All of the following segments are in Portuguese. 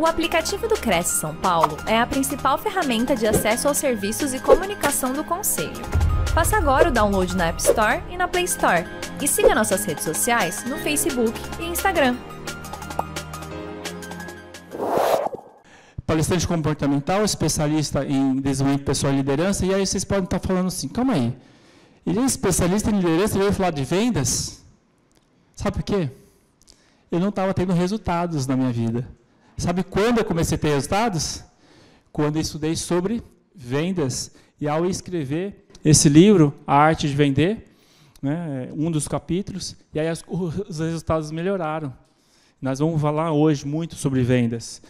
O aplicativo do Cresce São Paulo é a principal ferramenta de acesso aos serviços e comunicação do Conselho. Faça agora o download na App Store e na Play Store. E siga nossas redes sociais no Facebook e Instagram. Palestrante comportamental, especialista em desenvolvimento pessoal e liderança, e aí vocês podem estar falando assim: calma aí, ele é especialista em liderança, e veio falar de vendas? Sabe por quê? Eu não estava tendo resultados na minha vida. Sabe quando eu comecei a ter resultados? Quando eu estudei sobre vendas. E ao escrever esse livro, A Arte de Vender, né, é um dos capítulos, e aí as, os resultados melhoraram. Nós vamos falar hoje muito sobre vendas.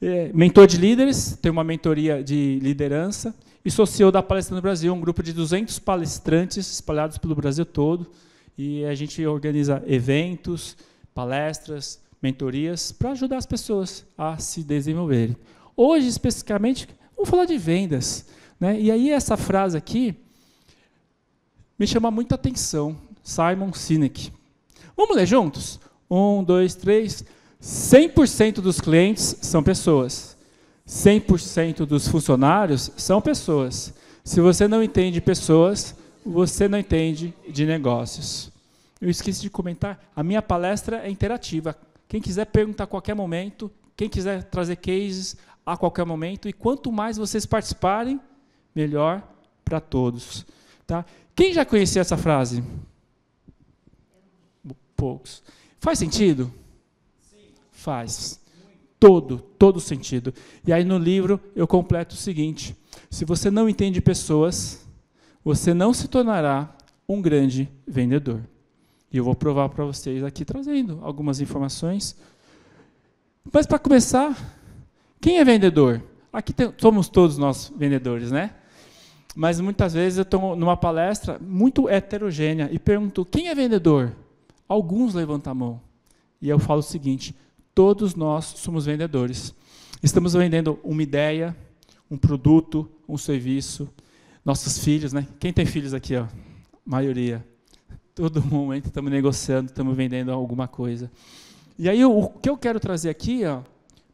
É, mentor de líderes, tem uma mentoria de liderança, e socio da Palestra no Brasil, um grupo de 200 palestrantes espalhados pelo Brasil todo, e a gente organiza eventos, palestras, mentorias para ajudar as pessoas a se desenvolverem. Hoje, especificamente, vamos falar de vendas. Né? E aí, essa frase aqui me chama muita atenção. Simon Sinek. Vamos ler juntos? Um, dois, três. 100% dos clientes são pessoas. 100% dos funcionários são pessoas. Se você não entende pessoas, você não entende de negócios. Eu esqueci de comentar, a minha palestra é interativa. Quem quiser perguntar a qualquer momento, quem quiser trazer cases a qualquer momento, e quanto mais vocês participarem, melhor para todos. Tá? Quem já conhecia essa frase? Poucos. Faz sentido? Sim. Faz. Todo, todo sentido. E aí no livro eu completo o seguinte: se você não entende pessoas, você não se tornará um grande vendedor. E eu vou provar para vocês aqui trazendo algumas informações. Mas para começar, quem é vendedor? Aqui tem, somos todos nós vendedores, né? Mas muitas vezes eu estou numa palestra muito heterogênea e pergunto: quem é vendedor? Alguns levantam a mão. E eu falo o seguinte: todos nós somos vendedores. Estamos vendendo uma ideia, um produto, um serviço, nossos filhos, né? Quem tem filhos aqui, ó? maioria todo momento estamos negociando, estamos vendendo alguma coisa. E aí o que eu quero trazer aqui,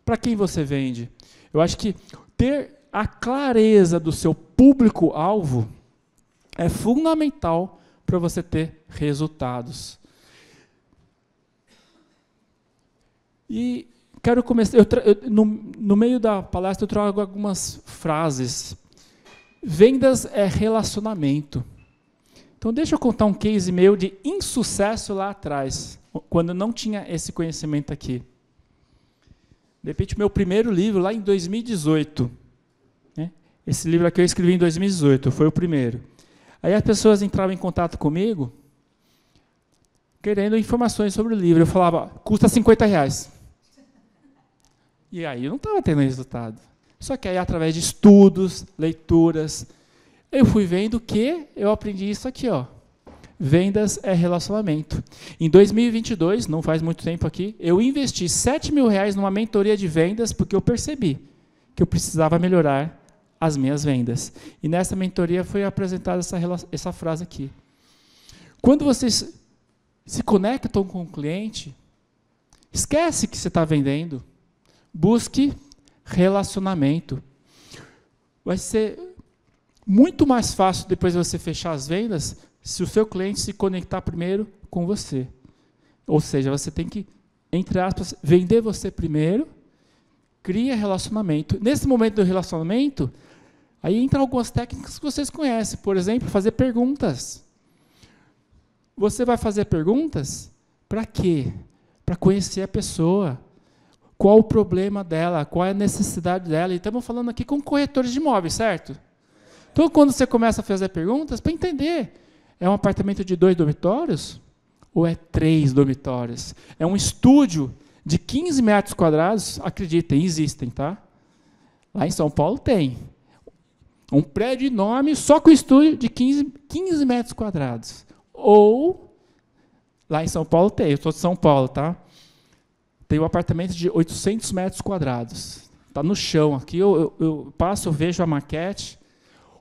para quem você vende? Eu acho que ter a clareza do seu público-alvo é fundamental para você ter resultados. E quero começar. Eu, eu, no, no meio da palestra eu trago algumas frases. Vendas é relacionamento. Então, deixa eu contar um case meu de insucesso lá atrás, quando eu não tinha esse conhecimento aqui. De repente, meu primeiro livro, lá em 2018. Né? Esse livro aqui eu escrevi em 2018, foi o primeiro. Aí as pessoas entravam em contato comigo, querendo informações sobre o livro. Eu falava, custa 50 reais. E aí eu não estava tendo resultado. Só que aí, através de estudos, leituras, eu fui vendo que eu aprendi isso aqui, ó. Vendas é relacionamento. Em 2022, não faz muito tempo aqui, eu investi 7 mil reais numa mentoria de vendas porque eu percebi que eu precisava melhorar as minhas vendas. E nessa mentoria foi apresentada essa, essa frase aqui. Quando vocês se conectam com o cliente, esquece que você está vendendo. Busque relacionamento. Vai ser muito mais fácil depois você fechar as vendas se o seu cliente se conectar primeiro com você. Ou seja, você tem que, entre aspas, vender você primeiro, cria relacionamento. Nesse momento do relacionamento, aí entram algumas técnicas que vocês conhecem. Por exemplo, fazer perguntas. Você vai fazer perguntas para quê? Para conhecer a pessoa. Qual o problema dela? Qual é a necessidade dela? E estamos falando aqui com corretores de imóveis, certo? Então, quando você começa a fazer perguntas, para entender, é um apartamento de dois dormitórios? Ou é três dormitórios? É um estúdio de 15 metros quadrados? Acreditem, existem, tá? Lá em São Paulo tem. Um prédio enorme, só com estúdio de 15, 15 metros quadrados. Ou, lá em São Paulo tem, eu sou de São Paulo, tá? Tem um apartamento de 800 metros quadrados. Está no chão aqui, eu, eu, eu passo, eu vejo a maquete,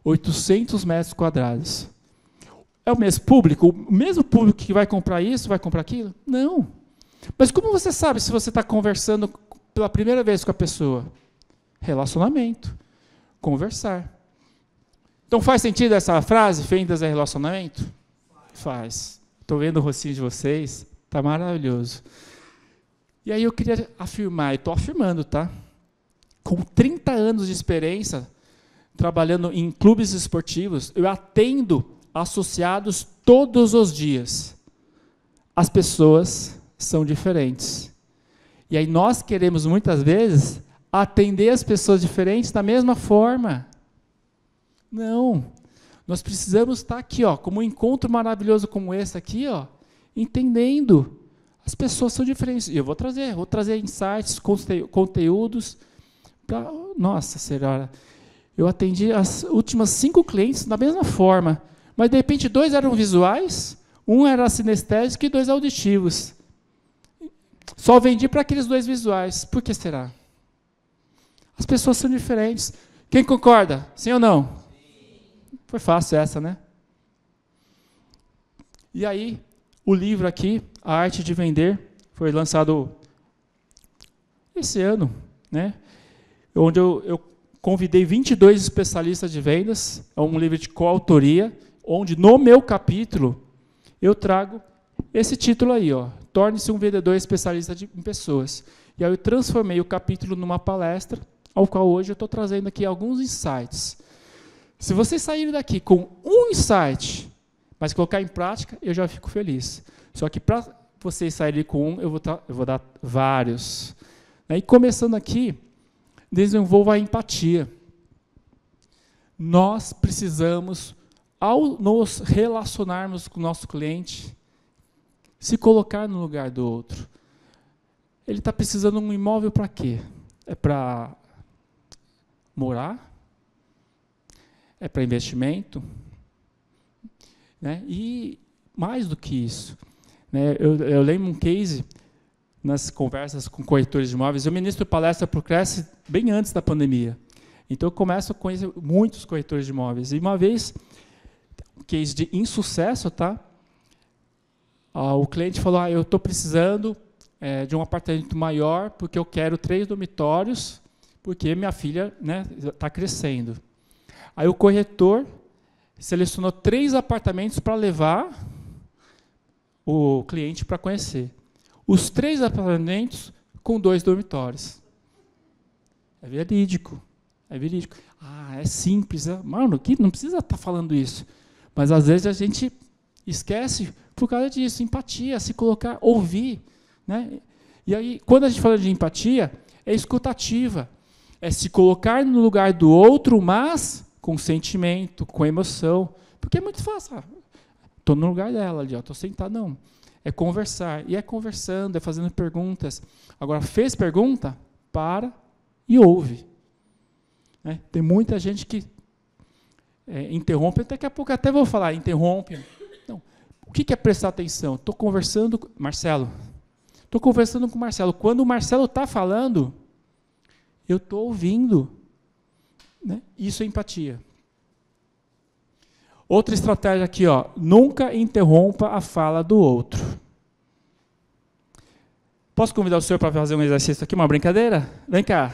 800 metros quadrados. É o mesmo público? O mesmo público que vai comprar isso, vai comprar aquilo? Não. Mas como você sabe se você está conversando pela primeira vez com a pessoa? Relacionamento. Conversar. Então faz sentido essa frase? Vendas é relacionamento? Faz. Estou vendo o rostinho de vocês. Está maravilhoso. E aí eu queria afirmar, e estou afirmando, tá? Com 30 anos de experiência, trabalhando em clubes esportivos, eu atendo associados todos os dias. As pessoas são diferentes. E aí nós queremos muitas vezes atender as pessoas diferentes da mesma forma. Não. Nós precisamos estar aqui, ó, como um encontro maravilhoso como esse aqui, ó, entendendo as pessoas são diferentes. E eu vou trazer, vou trazer insights, conteúdos para nossa senhora, eu atendi as últimas cinco clientes da mesma forma, mas de repente dois eram visuais, um era sinestésico e dois auditivos. Só vendi para aqueles dois visuais. Por que será? As pessoas são diferentes. Quem concorda? Sim ou não? Sim. Foi fácil essa, né? E aí, o livro aqui, A Arte de Vender, foi lançado esse ano, né? Onde eu, eu convidei 22 especialistas de vendas, é um livro de coautoria, onde no meu capítulo eu trago esse título aí, ó, Torne-se um vendedor especialista de, em pessoas. E aí eu transformei o capítulo numa palestra, ao qual hoje eu estou trazendo aqui alguns insights. Se vocês saírem daqui com um insight, mas colocar em prática, eu já fico feliz. Só que para vocês saírem com um, eu vou, tá, eu vou dar vários. Né, e começando aqui, desenvolva a empatia. Nós precisamos, ao nos relacionarmos com o nosso cliente, se colocar no lugar do outro. Ele está precisando de um imóvel para quê? É para morar? É para investimento? Né? E mais do que isso. Né? Eu, eu lembro um case nas conversas com corretores de imóveis. Eu ministro palestra para o Cresce bem antes da pandemia. Então, eu começo a conhecer muitos corretores de imóveis. E uma vez, um case de insucesso, tá? Ah, o cliente falou, ah, eu estou precisando é, de um apartamento maior porque eu quero três dormitórios porque minha filha está né, tá crescendo. Aí o corretor selecionou três apartamentos para levar o cliente para conhecer os três apartamentos com dois dormitórios. É verídico. É verídico. Ah, é simples. É... Mano, que não precisa estar tá falando isso. Mas às vezes a gente esquece por causa disso. Empatia, se colocar, ouvir. Né? E aí, quando a gente fala de empatia, é escutativa. É se colocar no lugar do outro, mas com sentimento, com emoção. Porque é muito fácil. Estou no lugar dela ali, estou não. É conversar. E é conversando, é fazendo perguntas. Agora, fez pergunta? Para e ouve. Né? tem muita gente que é, interrompe, daqui a pouco até vou falar, interrompe. Então, o que é prestar atenção? Estou conversando com Marcelo. Estou conversando com o Marcelo. Quando o Marcelo está falando, eu estou ouvindo. Né? Isso é empatia. Outra estratégia aqui, ó, nunca interrompa a fala do outro. Posso convidar o senhor para fazer um exercício aqui, uma brincadeira? Vem cá.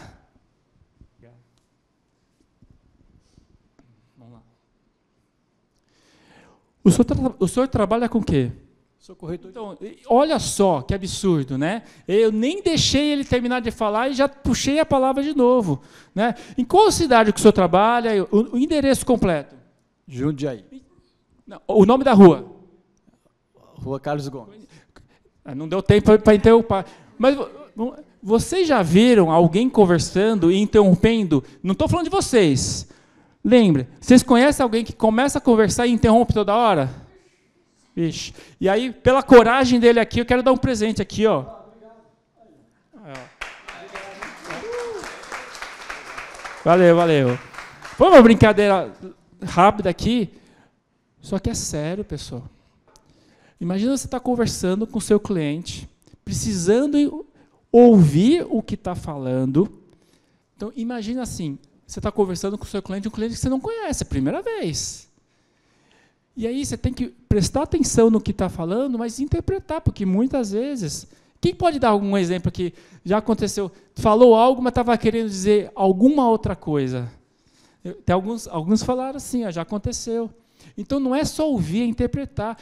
O senhor, o senhor trabalha com o quê? Sou corretor. Então, olha só que absurdo, né? Eu nem deixei ele terminar de falar e já puxei a palavra de novo. Né? Em qual cidade que o senhor trabalha? O, o endereço completo? Jundiaí. Não, o nome da rua? Rua Carlos Gomes. Ah, não deu tempo para interromper. Mas vocês já viram alguém conversando e interrompendo? Não estou falando de vocês. Lembre, vocês conhecem alguém que começa a conversar e interrompe toda hora? Vixe. E aí, pela coragem dele aqui, eu quero dar um presente aqui, ó. Valeu, valeu. Foi uma brincadeira rápida aqui, só que é sério, pessoal. Imagina você estar tá conversando com seu cliente, precisando ouvir o que está falando. Então, imagina assim, você está conversando com seu cliente, um cliente que você não conhece, é a primeira vez. E aí você tem que prestar atenção no que está falando, mas interpretar, porque muitas vezes. Quem pode dar algum exemplo que já aconteceu? Falou algo, mas estava querendo dizer alguma outra coisa tem alguns, alguns falaram assim, ó, já aconteceu. Então não é só ouvir, é interpretar.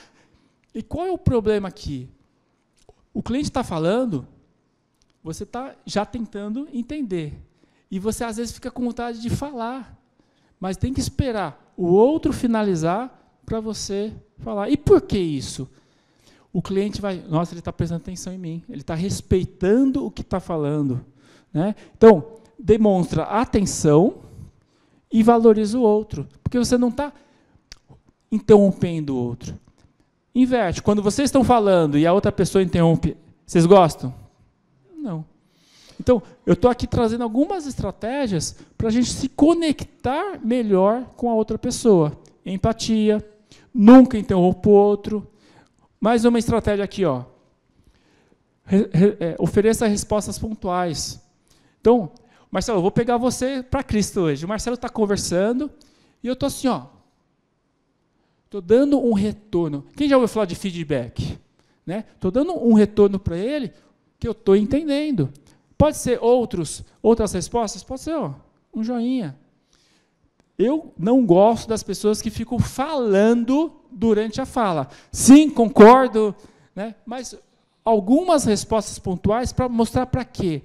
E qual é o problema aqui? O cliente está falando, você está já tentando entender. E você às vezes fica com vontade de falar, mas tem que esperar o outro finalizar para você falar. E por que isso? o cliente vai, nossa, ele está prestando atenção em mim, ele está respeitando o que está falando. Né? Então, demonstra atenção, e valoriza o outro, porque você não está interrompendo o outro. Inverte. Quando vocês estão falando e a outra pessoa interrompe, vocês gostam? Não. Então, eu estou aqui trazendo algumas estratégias para a gente se conectar melhor com a outra pessoa. Empatia, nunca interrompa o outro. Mais uma estratégia aqui, ó. Re, re, é, ofereça respostas pontuais. Então, Marcelo, eu vou pegar você para Cristo hoje. O Marcelo está conversando e eu estou assim, ó. Estou dando um retorno. Quem já ouviu falar de feedback? Né? Estou dando um retorno para ele que eu estou entendendo. Pode ser outros, outras respostas? Pode ser, ó, um joinha. Eu não gosto das pessoas que ficam falando durante a fala. Sim, concordo, né? mas algumas respostas pontuais para mostrar para quê?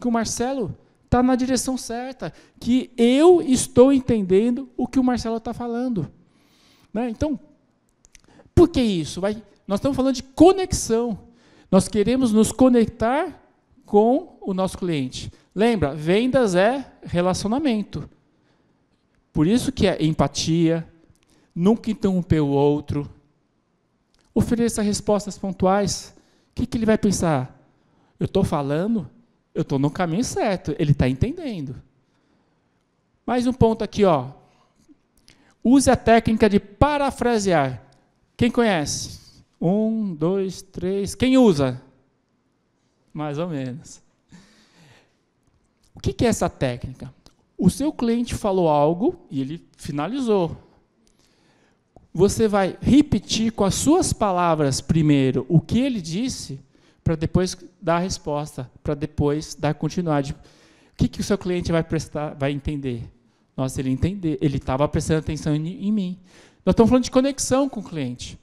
Que o Marcelo está na direção certa, que eu estou entendendo o que o Marcelo está falando. Né? Então, por que isso? Vai, nós estamos falando de conexão. Nós queremos nos conectar com o nosso cliente. Lembra, vendas é relacionamento. Por isso que é empatia, nunca interromper o outro, ofereça respostas pontuais. O que, que ele vai pensar? Eu estou falando, eu estou no caminho certo, ele está entendendo. Mais um ponto aqui, ó. Use a técnica de parafrasear. Quem conhece? Um, dois, três. Quem usa? Mais ou menos. O que é essa técnica? O seu cliente falou algo e ele finalizou. Você vai repetir com as suas palavras primeiro o que ele disse para depois dar a resposta, para depois dar continuidade. O que, que o seu cliente vai prestar, vai entender? Nossa, ele entender, ele estava prestando atenção em, em mim. Nós estamos falando de conexão com o cliente.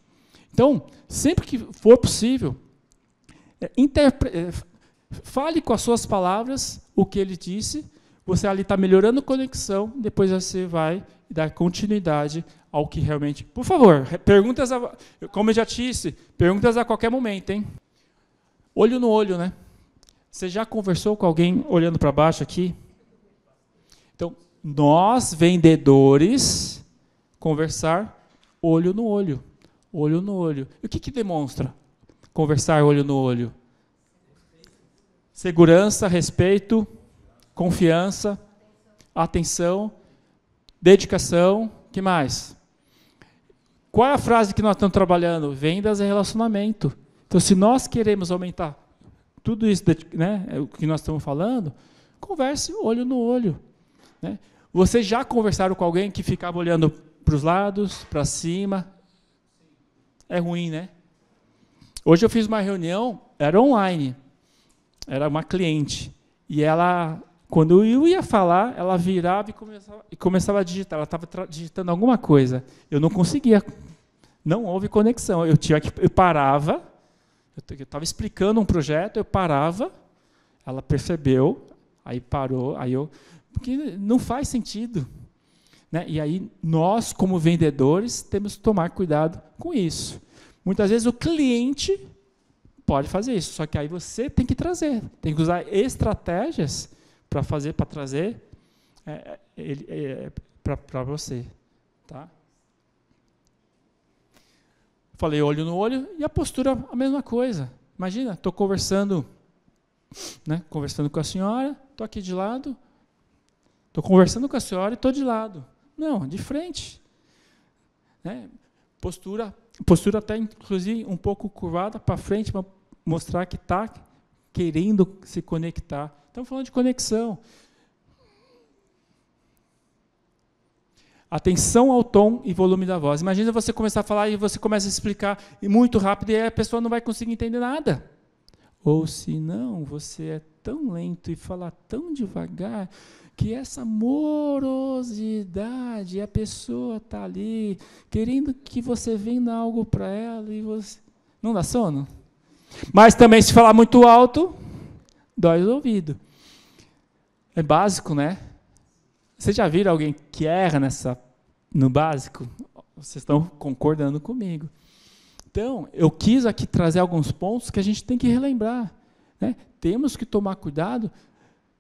Então, sempre que for possível, é, é, fale com as suas palavras o que ele disse. Você ali está melhorando a conexão, depois você vai dar continuidade ao que realmente. Por favor, perguntas, a, como eu já disse, perguntas a qualquer momento, hein? Olho no olho, né? Você já conversou com alguém olhando para baixo aqui? Então, nós vendedores conversar olho no olho, olho no olho. E o que, que demonstra conversar olho no olho? Segurança, respeito, confiança, atenção, dedicação, que mais? Qual é a frase que nós estamos trabalhando? Vendas é relacionamento. Então, se nós queremos aumentar tudo isso, né, é o que nós estamos falando, converse olho no olho. Né? Vocês já conversaram com alguém que ficava olhando para os lados, para cima? É ruim, né? Hoje eu fiz uma reunião, era online, era uma cliente, e ela, quando eu ia falar, ela virava e começava, e começava a digitar, ela estava digitando alguma coisa, eu não conseguia, não houve conexão, eu tinha que, eu parava, eu estava explicando um projeto, eu parava, ela percebeu, aí parou, aí eu. Porque não faz sentido. Né? E aí nós, como vendedores, temos que tomar cuidado com isso. Muitas vezes o cliente pode fazer isso, só que aí você tem que trazer, tem que usar estratégias para fazer, para trazer é, é, é, para você, tá? Falei olho no olho e a postura a mesma coisa. Imagina, estou conversando, né, conversando com a senhora, estou aqui de lado, estou conversando com a senhora e estou de lado. Não, de frente. Né? Postura, postura até inclusive um pouco curvada para frente para mostrar que está querendo se conectar. Estamos falando de conexão. Atenção ao tom e volume da voz. Imagina você começar a falar e você começa a explicar muito rápido e a pessoa não vai conseguir entender nada. Ou se não, você é tão lento e fala tão devagar que essa morosidade, a pessoa está ali querendo que você venda algo para ela e você. Não dá sono? Mas também, se falar muito alto, dói o ouvido. É básico, né? Vocês já viram alguém que erra nessa, no básico? Vocês estão concordando comigo. Então, eu quis aqui trazer alguns pontos que a gente tem que relembrar. Né? Temos que tomar cuidado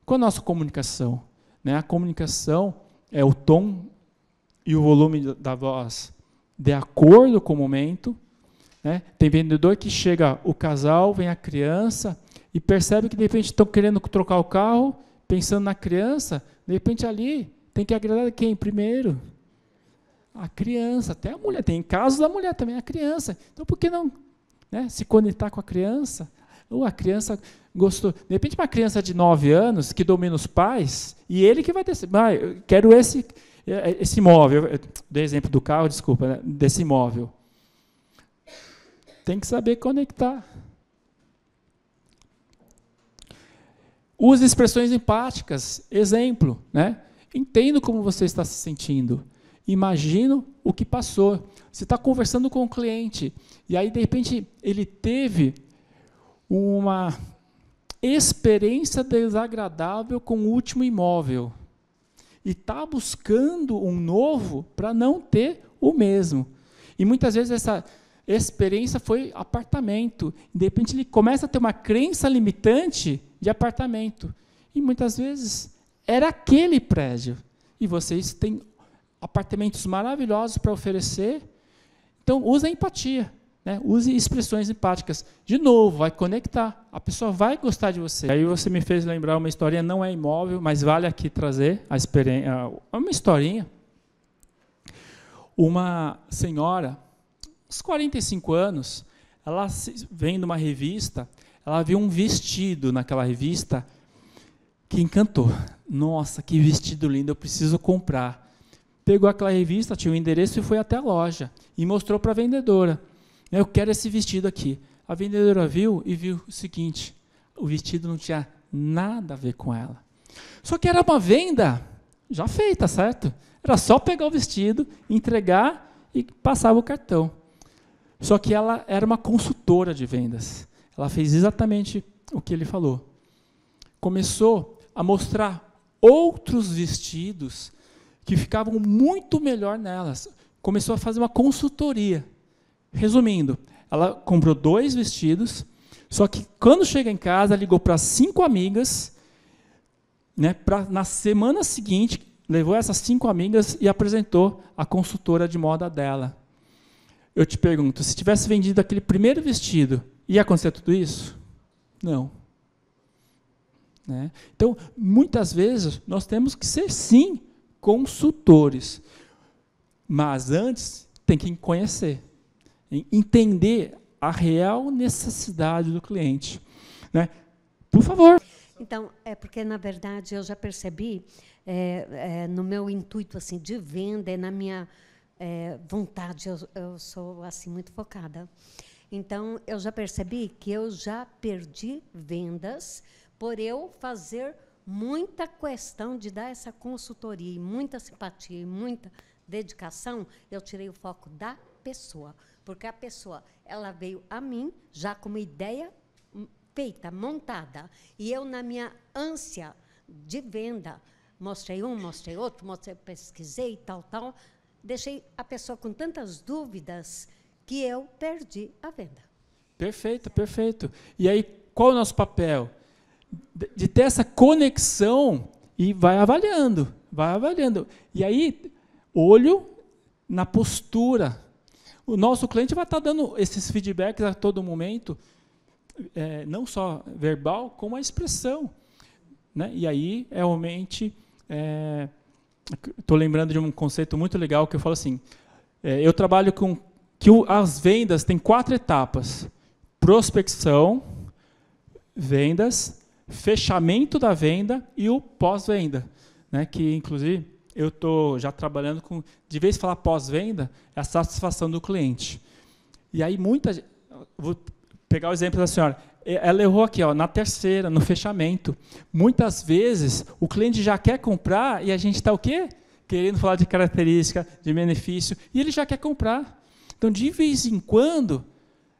com a nossa comunicação. Né? A comunicação é o tom e o volume da voz de acordo com o momento. Né? Tem vendedor que chega o casal, vem a criança e percebe que de repente estão querendo trocar o carro pensando na criança, de repente ali tem que agradar quem primeiro? A criança, até a mulher. Tem casos da mulher também, a criança. Então por que não né, se conectar com a criança? Ou a criança gostou. De repente, uma criança de 9 anos que domina os pais, e ele que vai decidir. Ah, quero esse, esse imóvel. Eu dei exemplo do carro, desculpa, né, desse imóvel. Tem que saber conectar. Use expressões empáticas. Exemplo, né? Entendo como você está se sentindo. Imagino o que passou. Você está conversando com o um cliente e aí de repente ele teve uma experiência desagradável com o último imóvel e está buscando um novo para não ter o mesmo. E muitas vezes essa experiência foi apartamento. De repente ele começa a ter uma crença limitante de apartamento. E muitas vezes era aquele prédio. E vocês têm apartamentos maravilhosos para oferecer. Então, use a empatia. Né? Use expressões empáticas. De novo, vai conectar. A pessoa vai gostar de você. Aí você me fez lembrar uma historinha, não é imóvel, mas vale aqui trazer a experiência. Uma historinha. Uma senhora uns 45 anos, ela vendo uma revista, ela viu um vestido naquela revista que encantou. Nossa, que vestido lindo, eu preciso comprar. Pegou aquela revista, tinha o um endereço e foi até a loja e mostrou para a vendedora. Eu quero esse vestido aqui. A vendedora viu e viu o seguinte: o vestido não tinha nada a ver com ela. Só que era uma venda já feita, certo? Era só pegar o vestido, entregar e passava o cartão. Só que ela era uma consultora de vendas. Ela fez exatamente o que ele falou. Começou a mostrar outros vestidos que ficavam muito melhor nelas. Começou a fazer uma consultoria. Resumindo, ela comprou dois vestidos, só que quando chega em casa, ligou para cinco amigas, né, pra, na semana seguinte, levou essas cinco amigas e apresentou a consultora de moda dela. Eu te pergunto, se tivesse vendido aquele primeiro vestido, ia acontecer tudo isso? Não. Né? Então, muitas vezes, nós temos que ser, sim, consultores. Mas antes, tem que conhecer, entender a real necessidade do cliente. Né? Por favor. Então, é porque, na verdade, eu já percebi, é, é, no meu intuito assim, de venda, é na minha é, vontade, eu, eu sou assim muito focada. Então, eu já percebi que eu já perdi vendas por eu fazer muita questão de dar essa consultoria, muita simpatia, muita dedicação. Eu tirei o foco da pessoa, porque a pessoa ela veio a mim já com uma ideia feita, montada, e eu na minha ânsia de venda mostrei um, mostrei outro, mostrei, pesquisei tal, tal deixei a pessoa com tantas dúvidas que eu perdi a venda. Perfeito, perfeito. E aí, qual é o nosso papel? De ter essa conexão e vai avaliando, vai avaliando. E aí, olho na postura. O nosso cliente vai estar dando esses feedbacks a todo momento, é, não só verbal, como a expressão. Né? E aí, realmente, é, estou lembrando de um conceito muito legal que eu falo assim: é, eu trabalho com que o, as vendas têm quatro etapas: prospecção, vendas, fechamento da venda e o pós-venda, né? Que inclusive eu estou já trabalhando com, de vez falar pós-venda, é a satisfação do cliente. E aí muita, vou pegar o exemplo da senhora ela errou aqui, ó, na terceira, no fechamento. Muitas vezes o cliente já quer comprar e a gente está o quê? Querendo falar de característica, de benefício, e ele já quer comprar. Então, de vez em quando,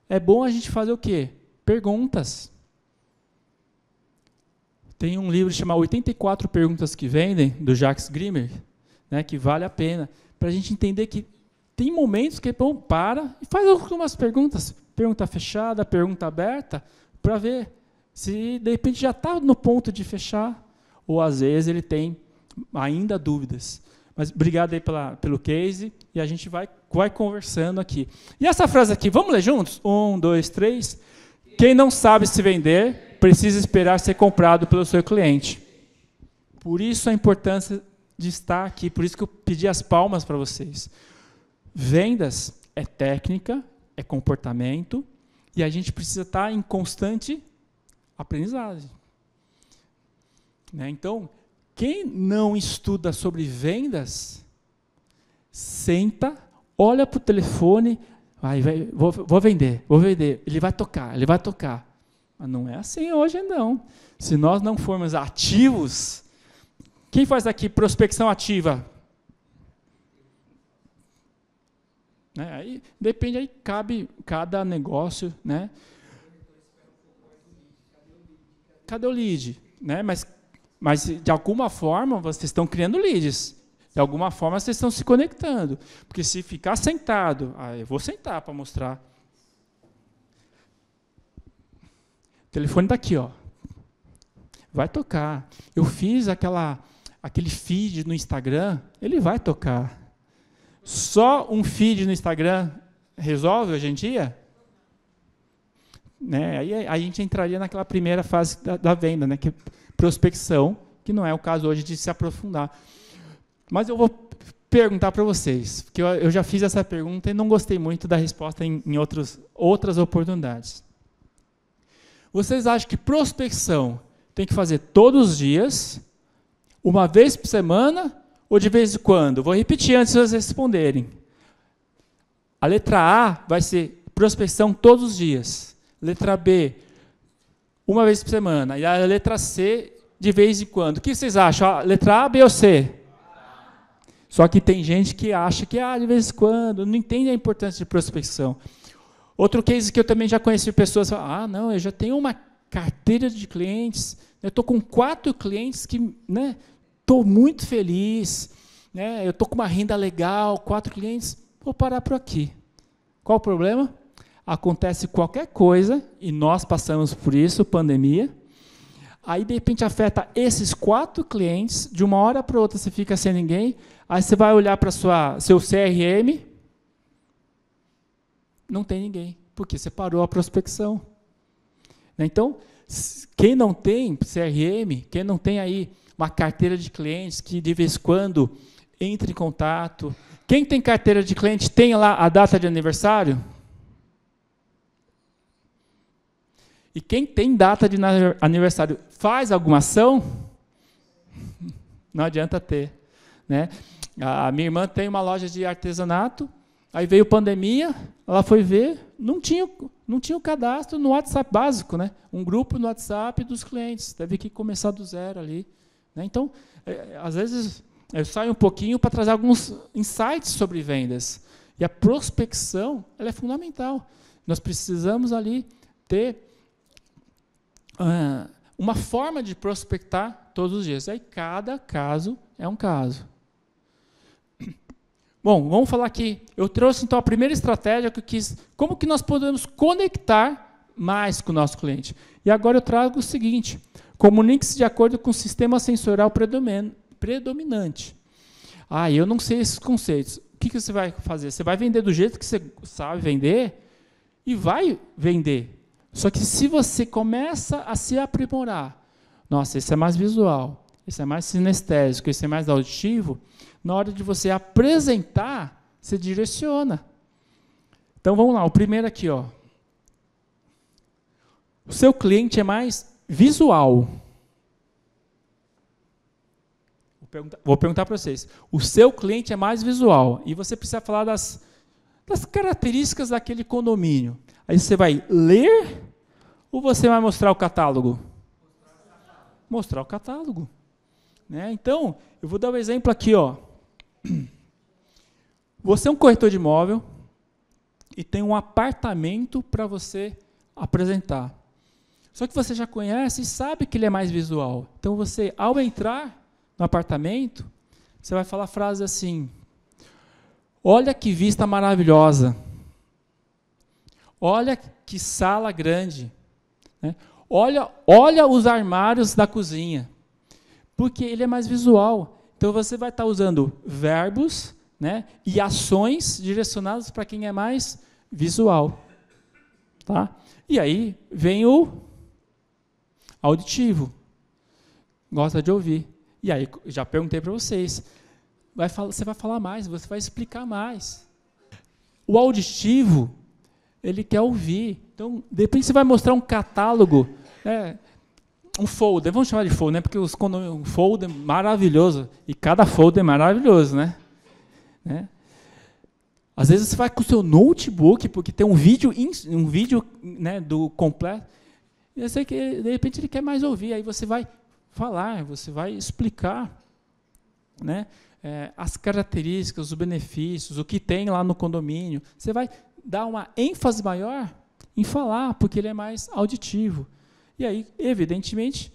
é bom a gente fazer o quê? Perguntas. Tem um livro chamado 84 Perguntas que Vendem, do Jacques Grimmer, né, que vale a pena, para a gente entender que tem momentos que é bom, para e faz algumas perguntas. Pergunta fechada, pergunta aberta, para ver se de repente já está no ponto de fechar, ou às vezes ele tem ainda dúvidas. Mas obrigado aí pela, pelo case e a gente vai, vai conversando aqui. E essa frase aqui, vamos ler juntos? Um, dois, três. Quem não sabe se vender, precisa esperar ser comprado pelo seu cliente. Por isso a importância de estar aqui, por isso que eu pedi as palmas para vocês. Vendas é técnica, é comportamento, e a gente precisa estar tá em constante aprendizagem. Né? Então, quem não estuda sobre vendas, senta, olha para o telefone, vai, vai vou, vou, vender, vou vender. Ele vai tocar, ele vai tocar. Mas não é assim hoje, não. Se nós não formos ativos, quem faz aqui prospecção ativa? Né? Aí depende, aí cabe cada negócio, né? Cadê o lead? Né? Mas, mas de alguma forma vocês estão criando leads. De alguma forma vocês estão se conectando. Porque se ficar sentado, ah, eu vou sentar para mostrar. O telefone está aqui, ó. Vai tocar. Eu fiz aquela, aquele feed no Instagram, ele vai tocar. Só um feed no Instagram resolve hoje em dia? Né? Aí a gente entraria naquela primeira fase da, da venda, né? que é prospecção, que não é o caso hoje de se aprofundar. Mas eu vou perguntar para vocês, porque eu, eu, já fiz essa pergunta e não gostei muito da resposta em, em outros, outras oportunidades. Vocês acham que prospecção tem que fazer todos os dias, uma vez por semana ou de vez em quando? Vou repetir antes de vocês responderem. A letra A vai ser prospecção todos os dias. Letra B, uma vez por semana. E a letra C, de vez em quando. O que vocês acham? A letra A, B ou C? Só que tem gente que acha que, ah, de vez em quando, não entende a importância de prospecção. Outro case que eu também já conheci pessoas, ah, não, eu já tenho uma carteira de clientes, eu estou com quatro clientes que, né, estou muito feliz, né? eu estou com uma renda legal, quatro clientes, vou parar por aqui. Qual o problema? Acontece qualquer coisa, e nós passamos por isso, pandemia, aí de repente afeta esses quatro clientes, de uma hora para outra você fica sem ninguém, aí você vai olhar para seu CRM, não tem ninguém, porque você parou a prospecção. Né? Então, quem não tem CRM, quem não tem aí uma carteira de clientes que de vez em quando entra em contato. Quem tem carteira de cliente tem lá a data de aniversário? E quem tem data de aniversário faz alguma ação? Não adianta ter. Né? A minha irmã tem uma loja de artesanato, aí veio pandemia, ela foi ver, não tinha, não tinha o cadastro no WhatsApp básico, né? um grupo no WhatsApp dos clientes, teve que começar do zero ali. Né? Então, é, é, às vezes, eu saio um pouquinho para trazer alguns insights sobre vendas. E a prospecção ela é fundamental. Nós precisamos ali ter uh, uma forma de prospectar todos os dias. Aí cada caso é um caso. Bom, vamos falar aqui. Eu trouxe então a primeira estratégia que eu quis. Como que nós podemos conectar mais com o nosso cliente? E agora eu trago o seguinte: Comunique-se de acordo com o sistema sensorial predominante. Ah, eu não sei esses conceitos. O que, que você vai fazer? Você vai vender do jeito que você sabe vender e vai vender. Só que se você começa a se aprimorar, nossa, esse é mais visual, esse é mais sinestésico, esse é mais auditivo, na hora de você apresentar, você direciona. Então vamos lá, o primeiro aqui, ó. O seu cliente é mais visual. Vou perguntar para vocês. O seu cliente é mais visual e você precisa falar das, das características daquele condomínio. Aí você vai ler ou você vai mostrar o catálogo? Mostrar o catálogo. Né? Então, eu vou dar um exemplo aqui. Ó. Você é um corretor de imóvel e tem um apartamento para você apresentar. Só que você já conhece e sabe que ele é mais visual. Então você, ao entrar no apartamento, você vai falar frases assim: Olha que vista maravilhosa. Olha que sala grande. Né? Olha, olha os armários da cozinha. Porque ele é mais visual. Então você vai estar usando verbos né, e ações direcionadas para quem é mais visual. Tá? E aí vem o auditivo, gosta de ouvir. E aí, já perguntei para vocês, vai falar, você vai falar mais, você vai explicar mais. O auditivo, ele quer ouvir. Então, repente você vai mostrar um catálogo, né? um folder, vamos chamar de folder, né? porque os condomínios, um folder maravilhoso, e cada folder é maravilhoso, né? né? Às vezes você vai com o seu notebook, porque tem um vídeo, um vídeo né, do completo, eu sei que, de repente, ele quer mais ouvir. Aí você vai falar, você vai explicar né, é, as características, os benefícios, o que tem lá no condomínio. Você vai dar uma ênfase maior em falar, porque ele é mais auditivo. E aí, evidentemente,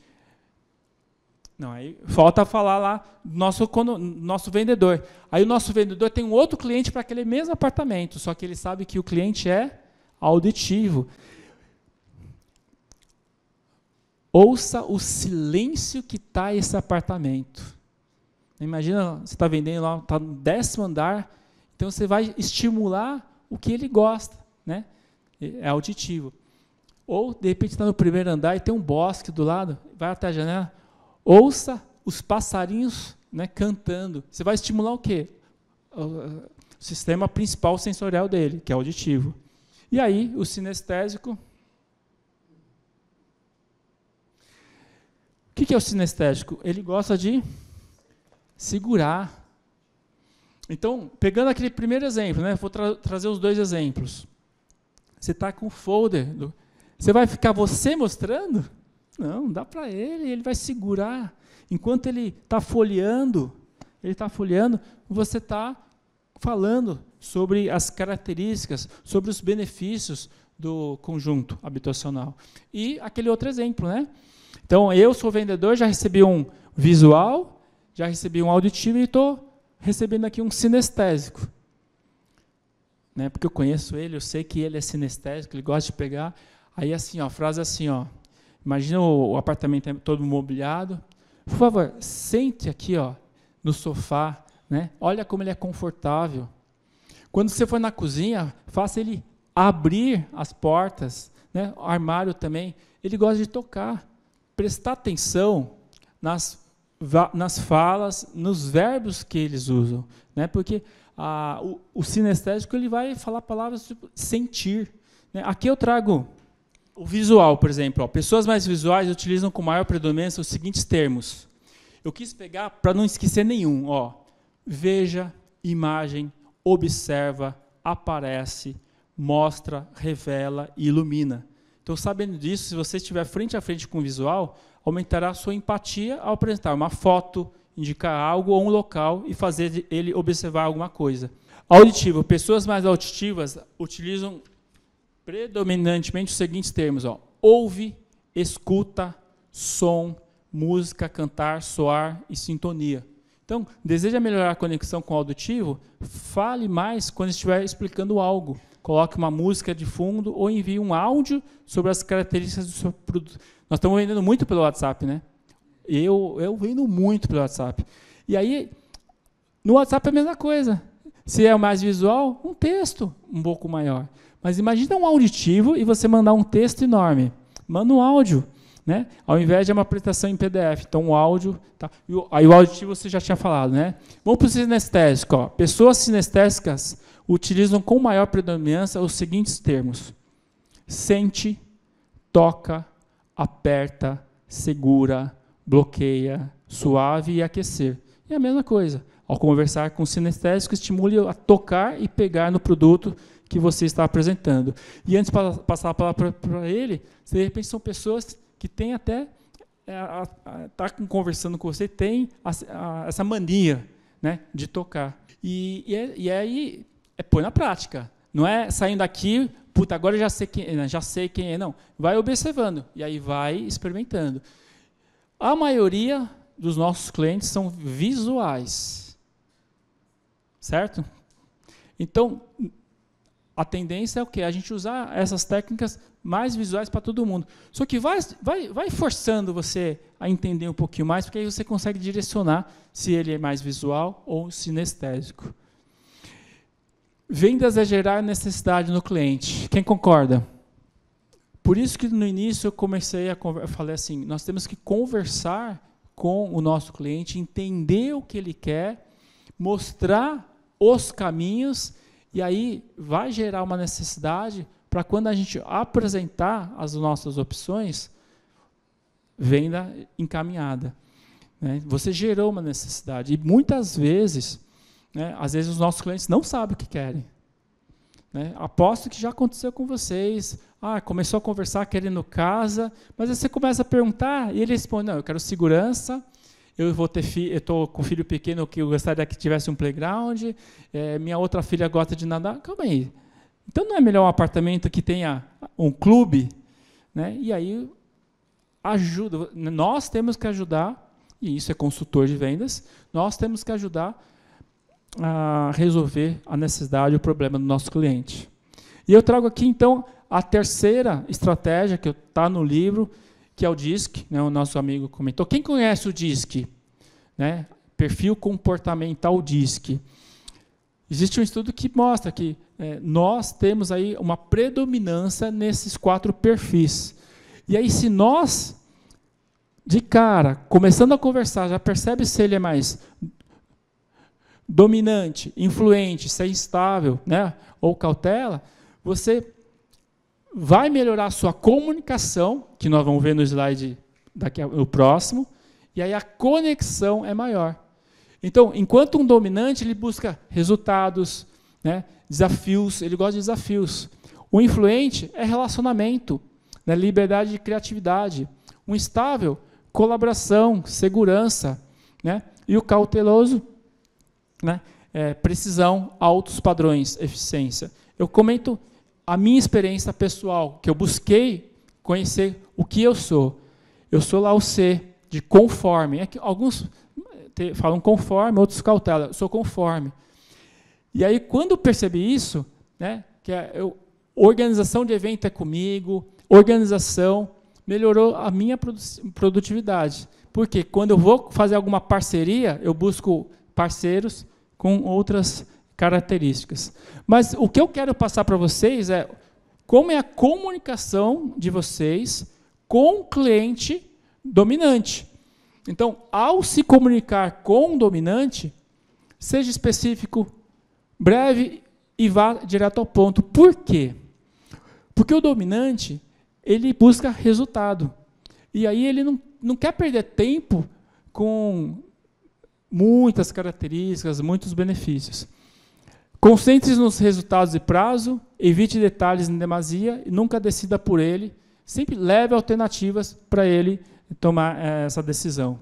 não, aí falta falar lá nosso nosso vendedor. Aí o nosso vendedor tem um outro cliente para aquele mesmo apartamento, só que ele sabe que o cliente é auditivo. Ouça o silêncio que está esse apartamento. Imagina, você está vendendo lá, está no décimo andar, então você vai estimular o que ele gosta, né? É auditivo. Ou, de repente, está no primeiro andar e tem um bosque do lado, vai até a janela, ouça os passarinhos né, cantando. Você vai estimular o quê? O sistema principal sensorial dele, que é auditivo. E aí, o sinestésico que, que é o sinestésico? Ele gosta de segurar. Então, pegando aquele primeiro exemplo, né, vou tra trazer os dois exemplos. Você está com o folder. Do... Você vai ficar você mostrando? Não, dá para ele, ele vai segurar. Enquanto ele está folheando, ele está folheando, você está falando sobre as características, sobre os benefícios do conjunto habitacional. E aquele outro exemplo, né? Então, eu sou vendedor, já recebi um visual, já recebi um auditivo e estou recebendo aqui um sinestésico. Né? Porque eu conheço ele, eu sei que ele é sinestésico, ele gosta de pegar. Aí, assim, ó, a frase assim, ó. Imagina o, o apartamento é todo mobiliado. Por favor, sente aqui, ó, no sofá, né? Olha como ele é confortável. Quando você for na cozinha, faça ele abrir as portas, né? O armário também. Ele gosta de tocar prestar atenção nas, nas falas, nos verbos que eles usam, né? Porque a, o, o sinestésico ele vai falar palavras tipo sentir. Né? Aqui eu trago o visual, por exemplo. Ó, pessoas mais visuais utilizam com maior predominância os seguintes termos. Eu quis pegar para não esquecer nenhum. Ó, veja, imagem, observa, aparece, mostra, revela e ilumina. Então, sabendo disso, se você estiver frente a frente com o visual, aumentará a sua empatia ao apresentar uma foto, indicar algo ou um local e fazer ele observar alguma coisa. Auditivo. Pessoas mais auditivas utilizam predominantemente os seguintes termos: ó, ouve, escuta, som, música, cantar, soar e sintonia. Então, deseja melhorar a conexão com o auditivo? Fale mais quando estiver explicando algo coloque uma música de fundo ou envie um áudio sobre as características do seu produto. Nós estamos vendendo muito pelo WhatsApp, né? Eu, eu vendo muito pelo WhatsApp. E aí, no WhatsApp é a mesma coisa. Se é mais visual, um texto um pouco maior. Mas imagina um auditivo e você mandar um texto enorme. Manda um áudio, né? Ao invés de uma apresentação em PDF. Então, o áudio. Tá. E o, aí, o auditivo você já tinha falado, né? Vamos para o sinestésico. Ó. Pessoas sinestésicas utilizam com maior predominância os seguintes termos: sente, toca, aperta, segura, bloqueia, suave e aquecer. E a mesma coisa, ao conversar com o sinestésico, estimule a tocar e pegar no produto que você está apresentando. E antes de passar a palavra para ele, de repente são pessoas que têm até está é, tá conversando com você, tem a, a, essa mania né, de tocar. E, e, é, e é aí é pôr na prática. Não é saindo daqui, puta, agora já sei quem, já sei quem é, não. Vai observando e aí vai experimentando. A maioria dos nossos clientes são visuais. Certo? Então, a tendência é o quê? A gente usar essas técnicas mais visuais para todo mundo. Só que vai, vai, vai forçando você a entender um pouquinho mais, porque aí você consegue direcionar se ele é mais visual ou sinestésico. Vendas é gerar necessidade no cliente. Quem concorda? Por isso que no início eu comecei a falei assim, nós temos que conversar com o nosso cliente, entender o que ele quer, mostrar os caminhos e aí vai gerar uma necessidade para quando a gente apresentar as nossas opções, venda encaminhada. Né? Você gerou uma necessidade e muitas vezes né? Às vezes os nossos clientes não sabem o que querem. Né? Aposto que já aconteceu com vocês. Ah, começou a conversar querendo casa, mas aí você começa a perguntar e ele responde: não, eu quero segurança, eu vou ter fi eu estou com filho pequeno que eu gostaria que tivesse um playground, é, minha outra filha gosta de nadar. Calma aí. Então não é melhor um apartamento que tenha um clube? Né? E aí ajuda. Nós temos que ajudar, e isso é consultor de vendas, nós temos que ajudar a resolver a necessidade, o problema do nosso cliente. E eu trago aqui, então, a terceira estratégia que está no livro, que é o DISC, né, o nosso amigo comentou. Quem conhece o DISC? Né, perfil comportamental DISC. Existe um estudo que mostra que é, nós temos aí uma predominância nesses quatro perfis. E aí, se nós, de cara, começando a conversar, já percebe se ele é mais dominante, influente, ser instável, né? ou cautela, você vai melhorar a sua comunicação, que nós vamos ver no slide daqui a, no próximo, e aí a conexão é maior. Então, enquanto um dominante ele busca resultados, né? desafios, ele gosta de desafios. O influente é relacionamento, né? liberdade de criatividade. Um estável, colaboração, segurança, né? E o cauteloso, né? É, precisão, altos padrões, eficiência. Eu comento a minha experiência pessoal, que eu busquei conhecer o que eu sou. Eu sou lá o C, de conforme. É que alguns eh, falam conforme, outros cautela. Eu sou conforme. E aí, quando eu percebi isso, né, que a é, eu, organização de evento é comigo, organização, melhorou a minha produtividade. Porque quando eu vou fazer alguma parceria, eu busco parceiros com outras características. Mas o que eu quero passar para vocês é como é a comunicação de vocês com o cliente dominante. Então, ao se comunicar com o dominante, seja específico, breve e vá direto ao ponto. Por quê? Porque o dominante, ele busca resultado. E aí ele não, não quer perder tempo com muitas características, muitos benefícios. Concentre-se nos resultados e prazo, evite detalhes em demasia e nunca decida por ele. Sempre leve alternativas para ele tomar é, essa decisão.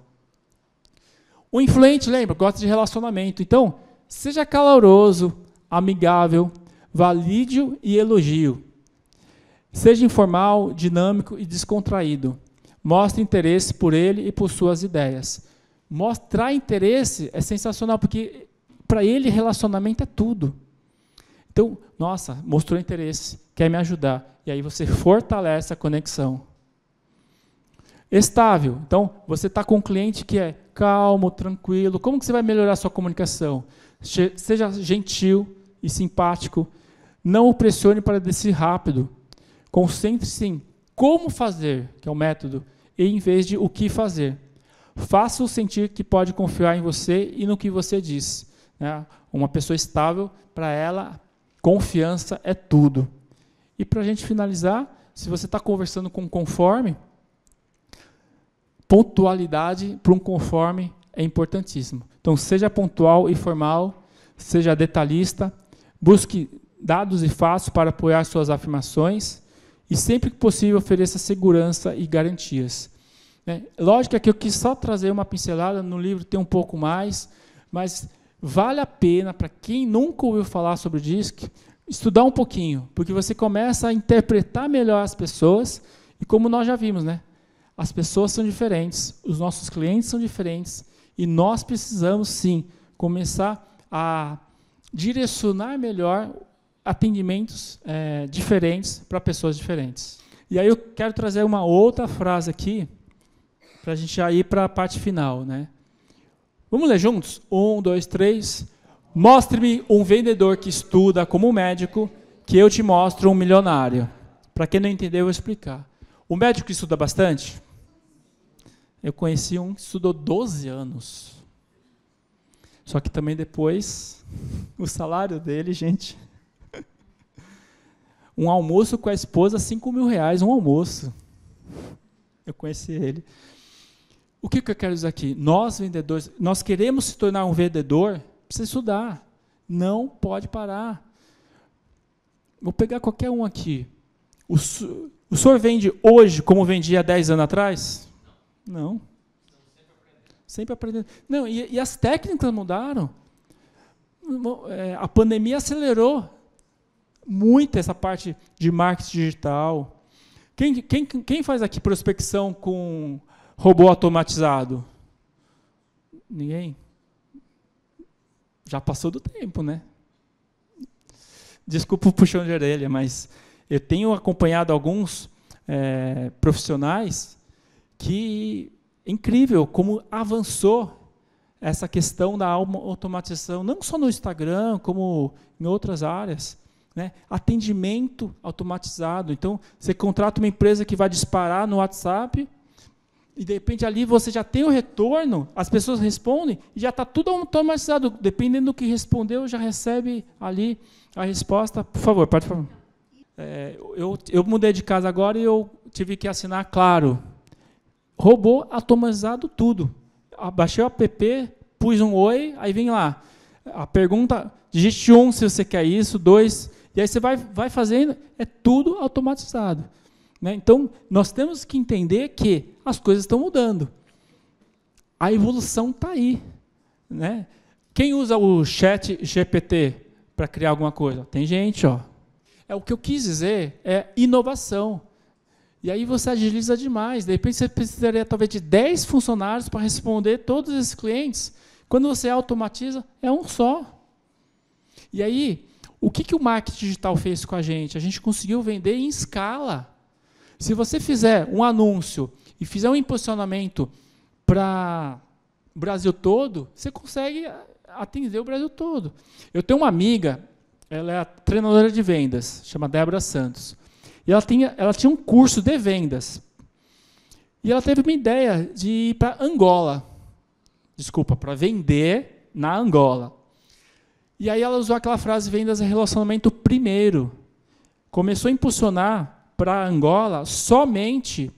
O influente, lembra, gosta de relacionamento. Então, seja caloroso, amigável, valide e elogio. Seja informal, dinâmico e descontraído. Mostre interesse por ele e por suas ideias. Mostrar interesse é sensacional, porque para ele relacionamento é tudo. Então, nossa, mostrou interesse, quer me ajudar. E aí você fortalece a conexão. Estável. Então, você está com um cliente que é calmo, tranquilo. Como que você vai melhorar a sua comunicação? Seja gentil e simpático. Não o pressione para descer rápido. Concentre-se em como fazer, que é o método, em vez de o que fazer. Faça-o sentir que pode confiar em você e no que você diz. Né? Uma pessoa estável, para ela, confiança é tudo. E para a gente finalizar, se você está conversando com um conforme, pontualidade para um conforme é importantíssimo. Então, seja pontual e formal, seja detalhista, busque dados e fatos para apoiar suas afirmações e sempre que possível ofereça segurança e garantias. Né? Lógico que eu quis só trazer uma pincelada, no livro tem um pouco mais, mas vale a pena para quem nunca ouviu falar sobre o DISC estudar um pouquinho, porque você começa a interpretar melhor as pessoas e como nós já vimos, né? As pessoas são diferentes, os nossos clientes são diferentes e nós precisamos sim começar a direcionar melhor atendimentos é, diferentes para pessoas diferentes. E aí eu quero trazer uma outra frase aqui para a gente já ir para a parte final, né? Vamos ler juntos? Um, dois, três. Mostre-me um vendedor que estuda como médico, que eu te mostro um milionário. Para quem não entendeu, eu vou explicar. O médico que estuda bastante, eu conheci um que estudou 12 anos. Só que também depois, o salário dele, gente. Um almoço com a esposa, 5 mil reais, um almoço. Eu conheci ele. O que, que eu quero dizer aqui? Nós, vendedores, nós queremos se tornar um vendedor, precisa estudar. Não pode parar. Vou pegar qualquer um aqui. O, o senhor vende hoje como vendia 10 anos atrás? Não. Sempre aprendendo. Não, e, e as técnicas mudaram. É, a pandemia acelerou muito essa parte de marketing digital. Quem, quem, quem faz aqui prospecção com robô automatizado? Ninguém? Já passou do tempo, né? Desculpa o puxão de orelha, mas eu tenho acompanhado alguns é, profissionais que é incrível como avançou essa questão da automatização, não só no Instagram, como em outras áreas. Né? Atendimento automatizado. Então, você contrata uma empresa que vai disparar no WhatsApp e de repente ali você já tem o retorno, as pessoas respondem e já está tudo automatizado. Dependendo do que respondeu, já recebe ali a resposta. Por favor, pode falar. É, eu, eu mudei de casa agora e eu tive que assinar Claro. Robô automatizado tudo. Baixei o app, pus um oi, aí vem lá. A pergunta, digite um se você quer isso, dois. E aí você vai, vai fazendo, é tudo automatizado. Né? Então, nós temos que entender que as coisas estão mudando. A evolução está aí. Né? Quem usa o chat GPT para criar alguma coisa? Tem gente, ó. É o que eu quis dizer é inovação. E aí você agiliza demais. De repente você precisaria talvez de 10 funcionários para responder todos esses clientes. Quando você automatiza, é um só. E aí, o que, que o marketing digital fez com a gente? A gente conseguiu vender em escala. Se você fizer um anúncio e fizer um impulsionamento para o Brasil todo, você consegue atender o Brasil todo. Eu tenho uma amiga, ela é treinadora de vendas, chama Débora Santos. E ela tinha, ela tinha um curso de vendas. E ela teve uma ideia de ir para Angola. Desculpa, para vender na Angola. E aí ela usou aquela frase vendas é relacionamento primeiro. Começou a impulsionar para Angola somente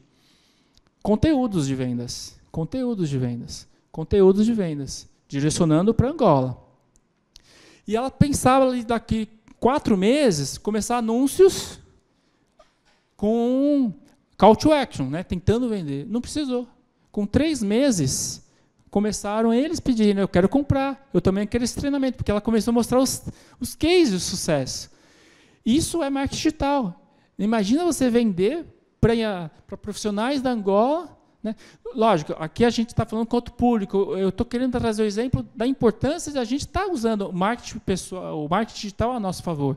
conteúdos de vendas, conteúdos de vendas, conteúdos de vendas, direcionando para Angola. E ela pensava daqui quatro meses começar anúncios com call to action, né, tentando vender. Não precisou. Com três meses começaram eles pedindo, eu quero comprar, eu também quero esse treinamento, porque ela começou a mostrar os, os cases de sucesso. Isso é marketing digital. Imagina você vender para profissionais da Angola. Né? Lógico, aqui a gente está falando quanto público. Eu estou querendo trazer o exemplo da importância de a gente estar tá usando o marketing, pessoal, o marketing digital a nosso favor.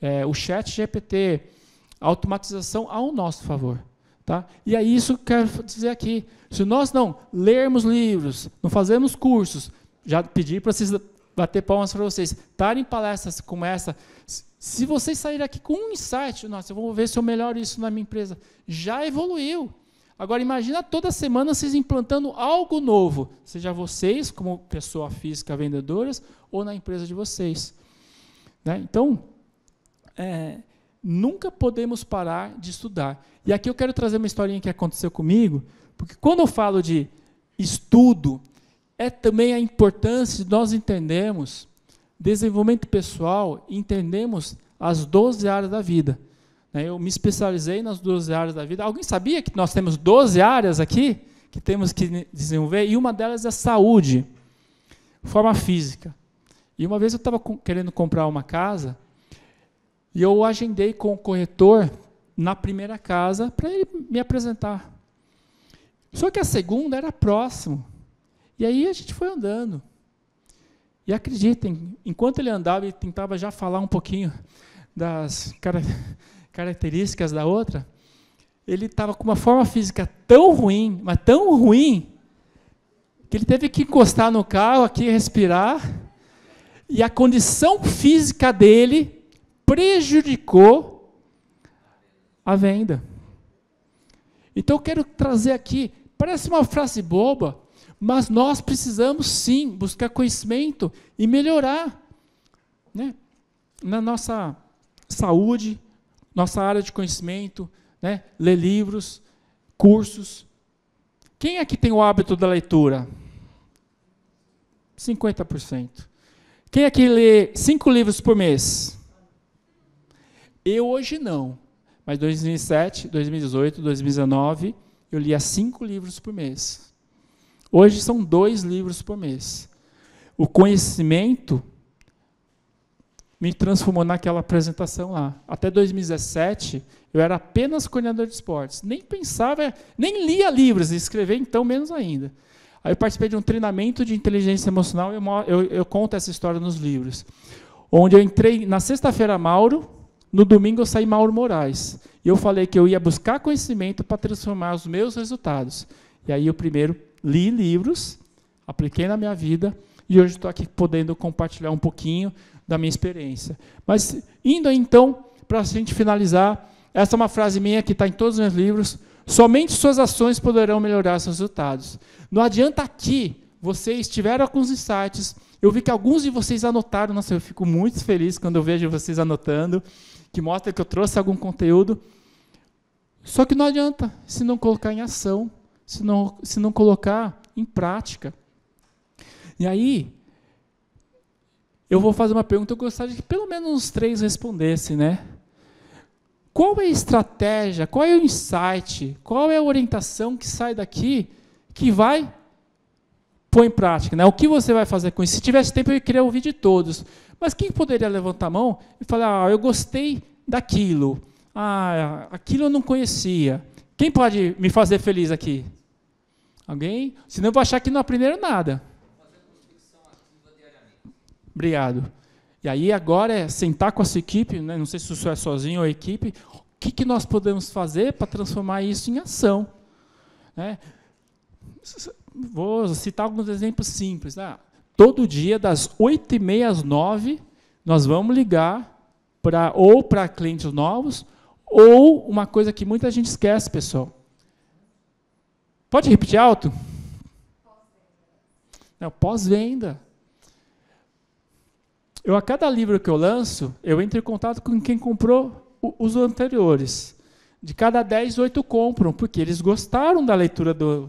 É, o chat GPT, a automatização ao nosso favor. Tá? E é isso que eu quero dizer aqui. Se nós não lermos livros, não fazermos cursos, já pedi para vocês bater palmas para vocês, estar em palestras como essa, se vocês saírem aqui com um insight, nossa, eu vou ver se eu melhoro isso na minha empresa, já evoluiu. Agora imagina toda semana vocês implantando algo novo, seja vocês como pessoa física vendedoras ou na empresa de vocês. Né? Então, é, nunca podemos parar de estudar. E aqui eu quero trazer uma historinha que aconteceu comigo, porque quando eu falo de estudo, é também a importância de nós entendermos desenvolvimento pessoal, entendemos as 12 áreas da vida. Né? Eu me especializei nas 12 áreas da vida. Alguém sabia que nós temos 12 áreas aqui que temos que desenvolver? E uma delas é saúde, forma física. E uma vez eu estava querendo comprar uma casa e eu agendei com o corretor na primeira casa para ele me apresentar. Só que a segunda era próximo. E aí a gente foi andando. E acreditem, enquanto ele andava e tentava já falar um pouquinho das car características da outra, ele estava com uma forma física tão ruim, mas tão ruim, que ele teve que encostar no carro aqui, respirar, e a condição física dele prejudicou a venda. Então eu quero trazer aqui, parece uma frase boba, mas nós precisamos sim buscar conhecimento e melhorar né? na nossa saúde, nossa área de conhecimento, né? ler livros, cursos. Quem aqui é tem o hábito da leitura? 50%. Quem aqui é lê cinco livros por mês? Eu hoje não, mas 2007, 2018, 2019, eu lia cinco livros por mês. Hoje são dois livros por mês. O conhecimento me transformou naquela apresentação lá. Até 2017, eu era apenas coordenador de esportes. Nem pensava, nem lia livros, escrever então menos ainda. Aí eu participei de um treinamento de inteligência emocional, eu, eu, eu conto essa história nos livros. Onde eu entrei na sexta-feira Mauro, no domingo eu saí Mauro Moraes. E eu falei que eu ia buscar conhecimento para transformar os meus resultados. E aí o primeiro li livros, apliquei na minha vida e hoje estou aqui podendo compartilhar um pouquinho da minha experiência. Mas indo então para a gente finalizar, essa é uma frase minha que está em todos os meus livros. Somente suas ações poderão melhorar seus resultados. Não adianta aqui vocês tiveram alguns insights. Eu vi que alguns de vocês anotaram. Nossa, eu fico muito feliz quando eu vejo vocês anotando, que mostra que eu trouxe algum conteúdo. Só que não adianta se não colocar em ação se não, se não colocar em prática. E aí, eu vou fazer uma pergunta, eu gostaria que pelo menos os três respondessem, né? Qual é a estratégia, qual é o insight, qual é a orientação que sai daqui que vai pôr em prática, né? O que você vai fazer com isso? Se tivesse tempo, eu queria ouvir de todos. Mas quem poderia levantar a mão e falar, ah, eu gostei daquilo, ah, aquilo eu não conhecia. Quem pode me fazer feliz aqui? Alguém? Senão eu vou achar que não aprenderam nada. Obrigado. E aí agora é sentar com a sua equipe, né? não sei se você é sozinho ou equipe, o que, que nós podemos fazer para transformar isso em ação? Né? Vou citar alguns exemplos simples. Né? Todo dia, das 8h30 às 9 nós vamos ligar pra, ou para clientes novos, ou uma coisa que muita gente esquece, pessoal, Pode repetir alto? O pós-venda. Eu a cada livro que eu lanço, eu entro em contato com quem comprou os anteriores. De cada 10, 8 compram, porque eles gostaram da leitura do.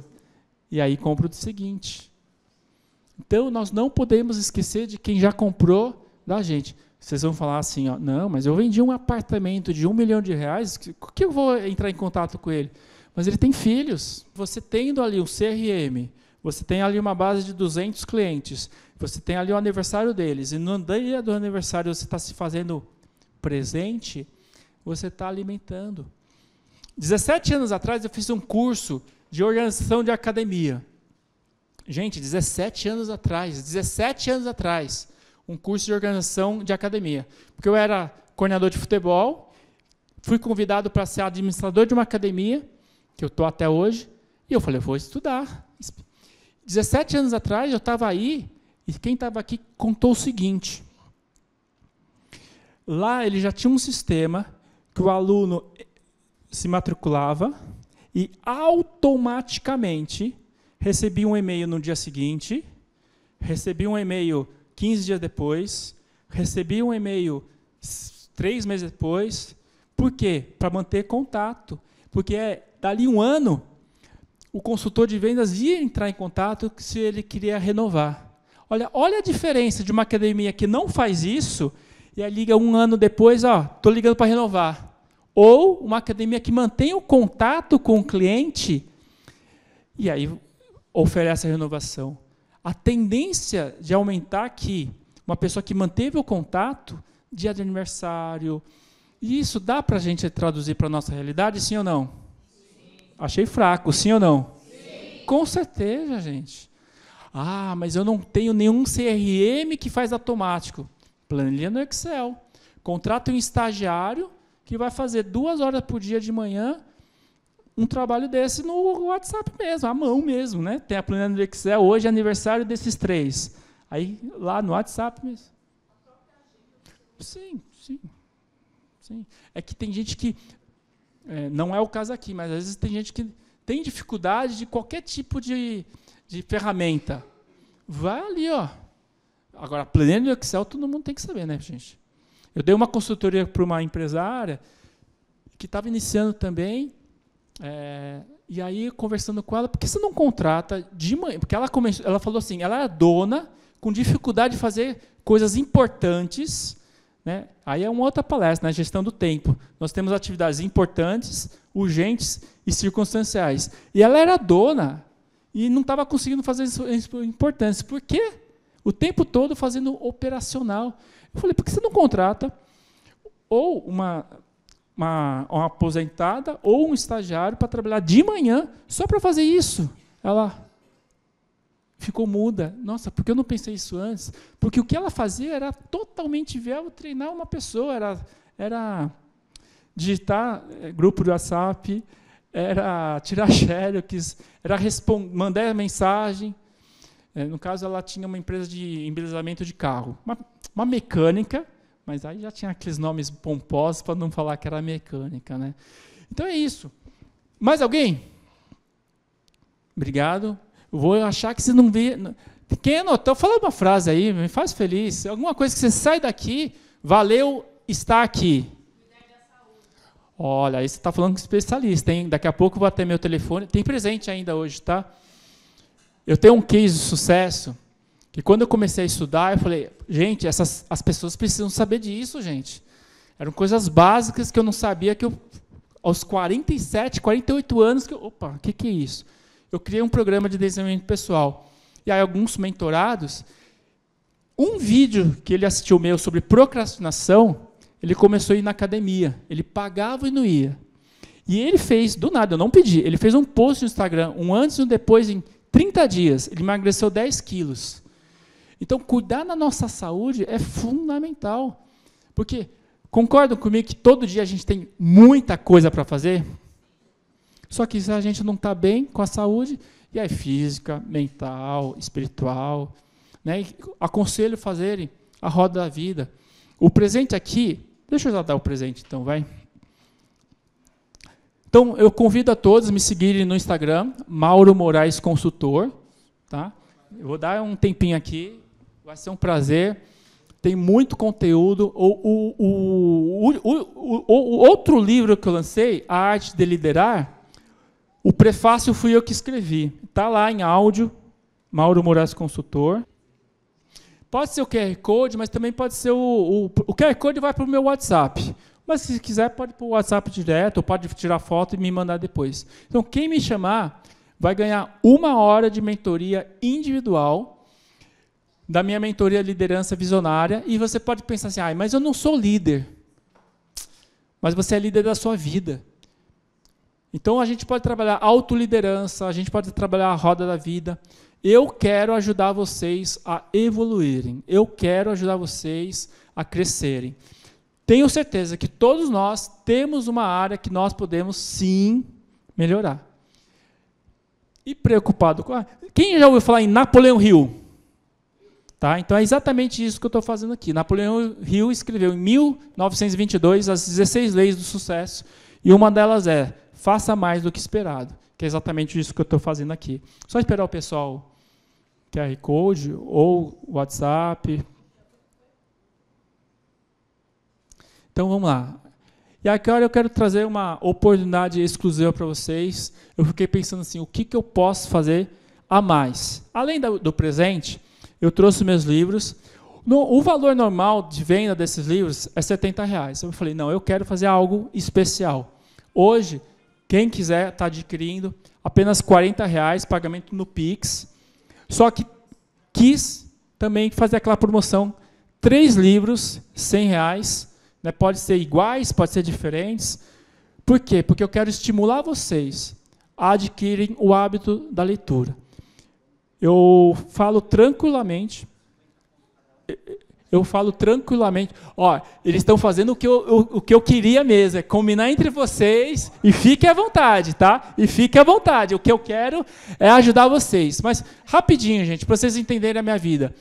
E aí compram o seguinte. Então nós não podemos esquecer de quem já comprou da gente. Vocês vão falar assim, ó, não, mas eu vendi um apartamento de um milhão de reais, que, que eu vou entrar em contato com ele? Mas ele tem filhos. Você tendo ali um CRM, você tem ali uma base de 200 clientes, você tem ali o aniversário deles, e no dia do aniversário você está se fazendo presente, você está alimentando. 17 anos atrás eu fiz um curso de organização de academia. Gente, 17 anos atrás, 17 anos atrás, um curso de organização de academia. Porque eu era coordenador de futebol, fui convidado para ser administrador de uma academia, que eu estou até hoje. E eu falei, eu vou estudar. 17 anos atrás, eu estava aí, e quem estava aqui contou o seguinte. Lá ele já tinha um sistema que o aluno eh, se matriculava e automaticamente recebia um e-mail no dia seguinte, recebia um e-mail 15 dias depois, recebia um e-mail três meses depois. Por quê? Para manter contato. Porque é dali tá um ano, o consultor de vendas ia entrar em contato se ele queria renovar. Olha, olha a diferença de uma academia que não faz isso e aí liga um ano depois, ó, tô ligando para renovar. Ou uma academia que mantém o contato com o cliente e aí oferece a renovação. A tendência de aumentar aqui, uma pessoa que manteve o contato, dia de aniversário, e isso dá para a gente traduzir para a nossa realidade, sim ou não? Achei fraco, sim ou não? Sim. Com certeza, gente. Ah, mas eu não tenho nenhum CRM que faz automático. Planilha no Excel. Contrata um estagiário que vai fazer duas horas por dia de manhã um trabalho desse no WhatsApp mesmo, à mão mesmo, né? Tem a planilha no Excel, hoje é aniversário desses três. Aí lá no WhatsApp mesmo. Sim, sim. Sim. É que tem gente que é, não é o caso aqui, mas às vezes tem gente que tem dificuldade de qualquer tipo de, de ferramenta. Vai ali, ó. Agora, planilha do Excel todo mundo tem que saber, né, gente? Eu dei uma consultoria para uma empresária que estava iniciando também. É, e aí, conversando com ela, por que você não contrata de manhã? Porque ela, começou, ela falou assim: ela era é dona, com dificuldade de fazer coisas importantes né? Aí é uma outra palestra, na né? gestão do tempo. Nós temos atividades importantes, urgentes e circunstanciais. E ela era dona e não estava conseguindo fazer isso importantes. Por quê? O tempo todo fazendo operacional. Eu falei, por que você não contrata ou uma, uma, uma aposentada ou um estagiário para trabalhar de manhã só para fazer isso? Ela, ficou muda. Nossa, porque eu não pensei isso antes? Porque o que ela fazia era totalmente viável treinar uma pessoa, era, era digitar é, grupo do WhatsApp, era tirar xerox, era mandar mensagem. É, no caso, ela tinha uma empresa de embelezamento de carro, uma, uma mecânica, mas aí já tinha aqueles nomes pomposos para não falar que era mecânica. Né? Então é isso. Mais alguém? Obrigado vou achar que você não vê. Quem anotou, fala uma frase aí, me faz feliz. Alguma coisa que você sai daqui, valeu estar aqui. Olha, aí você está falando com especialista, hein? Daqui a pouco eu vou até meu telefone. Tem presente ainda hoje, tá? Eu tenho um case de sucesso que quando eu comecei a estudar, eu falei, gente, essas, as pessoas precisam saber disso, gente. Eram coisas básicas que eu não sabia que eu, aos 47, 48 anos, que eu, opa, o que, que é isso? eu criei um programa de desenvolvimento pessoal. E aí, alguns mentorados, um vídeo que ele assistiu meu sobre procrastinação, ele começou a ir na academia. Ele pagava e não ia. E ele fez, do nada, eu não pedi, ele fez um post no Instagram, um antes e um depois, em 30 dias. Ele emagreceu 10 quilos. Então, cuidar da nossa saúde é fundamental. Porque, concordam comigo que todo dia a gente tem muita coisa para fazer? Só que se a gente não está bem com a saúde, e aí física, mental, espiritual, né? aconselho fazerem a roda da vida. O presente aqui, deixa eu já dar o presente então, vai. Então, eu convido a todos a me seguirem no Instagram, Mauro Moraes Consultor, tá? Eu vou dar um tempinho aqui, vai ser um prazer. Tem muito conteúdo. O, o, o, o, o outro livro que eu lancei, A Arte de Liderar, o prefácio fui eu que escrevi. Está lá em áudio, Mauro Moraes Consultor. Pode ser o QR Code, mas também pode ser o. O, o QR Code vai para o meu WhatsApp. Mas se quiser, pode para o WhatsApp direto, ou pode tirar foto e me mandar depois. Então, quem me chamar vai ganhar uma hora de mentoria individual da minha mentoria liderança visionária. E você pode pensar assim, ah, mas eu não sou líder. Mas você é líder da sua vida. Então a gente pode trabalhar autoliderança, a gente pode trabalhar a roda da vida. Eu quero ajudar vocês a evoluírem. Eu quero ajudar vocês a crescerem. Tenho certeza que todos nós temos uma área que nós podemos sim melhorar. E preocupado com. Quem já ouviu falar em Napoleão Hill? Tá? Então é exatamente isso que eu estou fazendo aqui. Napoleão Hill escreveu em 1922 as 16 leis do sucesso, e uma delas é faça mais do que esperado, que é exatamente isso que eu estou fazendo aqui. Só esperar o pessoal QR Code ou WhatsApp. Então vamos lá. E agora eu quero trazer uma oportunidade exclusiva para vocês. Eu fiquei pensando assim, o que, que eu posso fazer a mais? Além do, do presente, eu trouxe meus livros. No, o valor normal de venda desses livros é 70 reais. Eu falei, não, eu quero fazer algo especial. Hoje quem quiser está adquirindo, apenas 40 reais, pagamento no Pix. Só que quis também fazer aquela promoção, três livros, 100 reais, né? pode ser iguais, pode ser diferentes. Por quê? Porque eu quero estimular vocês a adquirirem o hábito da leitura. Eu falo tranquilamente eu falo tranquilamente: ó, eles estão fazendo o que eu, o, o, que eu queria mesmo, é combinar entre vocês e fique à vontade, tá? E fique à vontade. O que eu quero é ajudar vocês. Mas rapidinho, gente, para vocês entenderem a minha vida.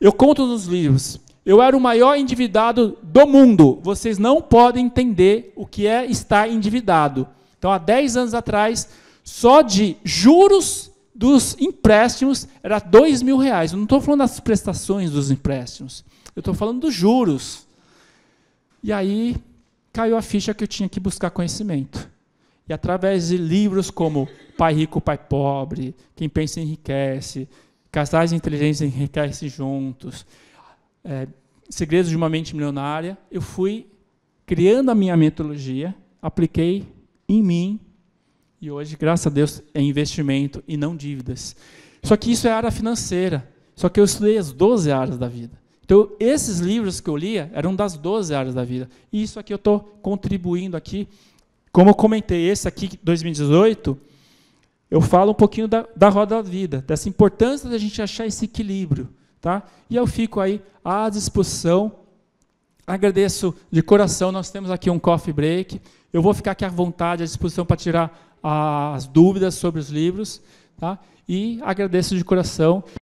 Eu conto nos livros. Eu era o maior endividado do mundo. Vocês não podem entender o que é estar endividado. Então, há 10 anos atrás, só de juros dos empréstimos era dois mil reais. Eu não estou falando das prestações dos empréstimos. Eu estou falando dos juros. E aí caiu a ficha que eu tinha que buscar conhecimento. E através de livros como Pai Rico, Pai Pobre, Quem Pensa Enriquece, Casais Inteligentes Enriquecem Juntos, é, Segredos de uma Mente Milionária, eu fui criando a minha metodologia, apliquei em mim e hoje, graças a Deus, é investimento e não dívidas. Só que isso é área financeira. Só que eu estudei as 12 áreas da vida. Então, esses livros que eu lia eram das 12 áreas da vida. E isso aqui eu estou contribuindo aqui. Como eu comentei, esse aqui, 2018, eu falo um pouquinho da, da roda da vida, dessa importância da gente achar esse equilíbrio. Tá? E eu fico aí à disposição. Agradeço de coração, nós temos aqui um coffee break. Eu vou ficar aqui à vontade, à disposição para tirar as dúvidas sobre os livros. Tá? E agradeço de coração